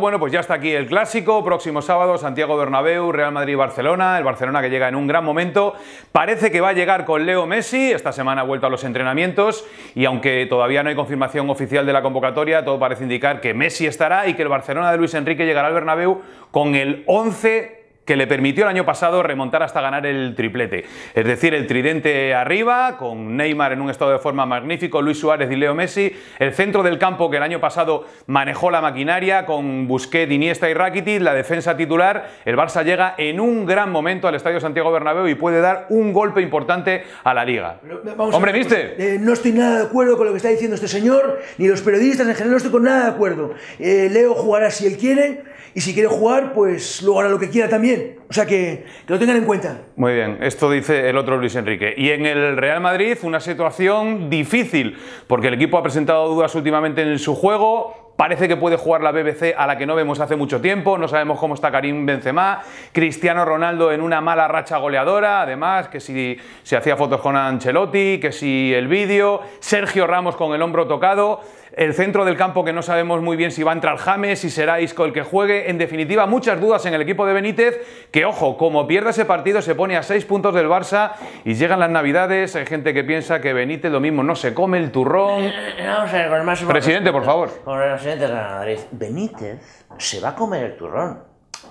Bueno, pues ya está aquí el clásico. Próximo sábado, Santiago Bernabéu, Real Madrid-Barcelona. El Barcelona que llega en un gran momento. Parece que va a llegar con Leo Messi. Esta semana ha vuelto a los entrenamientos y aunque todavía no hay confirmación oficial de la convocatoria, todo parece indicar que Messi estará y que el Barcelona de Luis Enrique llegará al Bernabéu con el 11 que le permitió el año pasado remontar hasta ganar el triplete. Es decir, el tridente arriba, con Neymar en un estado de forma magnífico, Luis Suárez y Leo Messi, el centro del campo que el año pasado manejó la maquinaria con Busquets, Iniesta y Rakitic, la defensa titular, el Barça llega en un gran momento al Estadio Santiago Bernabéu y puede dar un golpe importante a la Liga. Hombre, ¿viste? Eh, no estoy nada de acuerdo con lo que está diciendo este señor, ni los periodistas en general no estoy con nada de acuerdo. Eh, Leo jugará si él quiere y si quiere jugar, pues lo hará lo que quiera también. O sea que, que, lo tengan en cuenta. Muy bien, esto dice el otro Luis Enrique. Y en el Real Madrid, una situación difícil, porque el equipo ha presentado dudas últimamente en su juego. Parece que puede jugar la BBC a la que no vemos hace mucho tiempo, no sabemos cómo está Karim Benzema, Cristiano Ronaldo en una mala racha goleadora, además, que si se hacía fotos con Ancelotti, que si el vídeo, Sergio Ramos con el hombro tocado, el centro del campo que no sabemos muy bien si va a entrar James, si será Isco el que juegue, en definitiva muchas dudas en el equipo de Benítez, que ojo, como pierda ese partido se pone a seis puntos del Barça y llegan las navidades, hay gente que piensa que Benítez lo mismo no se come el turrón. Eh, eh, Presidente, por favor. Por de Benítez se va a comer el turrón.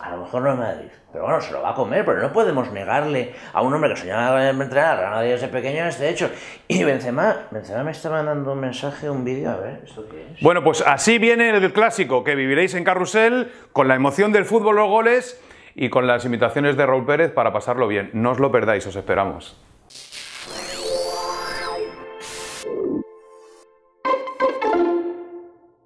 A lo mejor no en Madrid, pero bueno, se lo va a comer, pero no podemos negarle a un hombre que soñaba con entrenar a Real Madrid desde pequeño este hecho. Y Benzema, Benzema me está mandando un mensaje, un vídeo, a ver, ¿esto qué es? Bueno, pues así viene el clásico que viviréis en Carrusel, con la emoción del fútbol, los goles y con las imitaciones de Raúl Pérez para pasarlo bien. No os lo perdáis, os esperamos.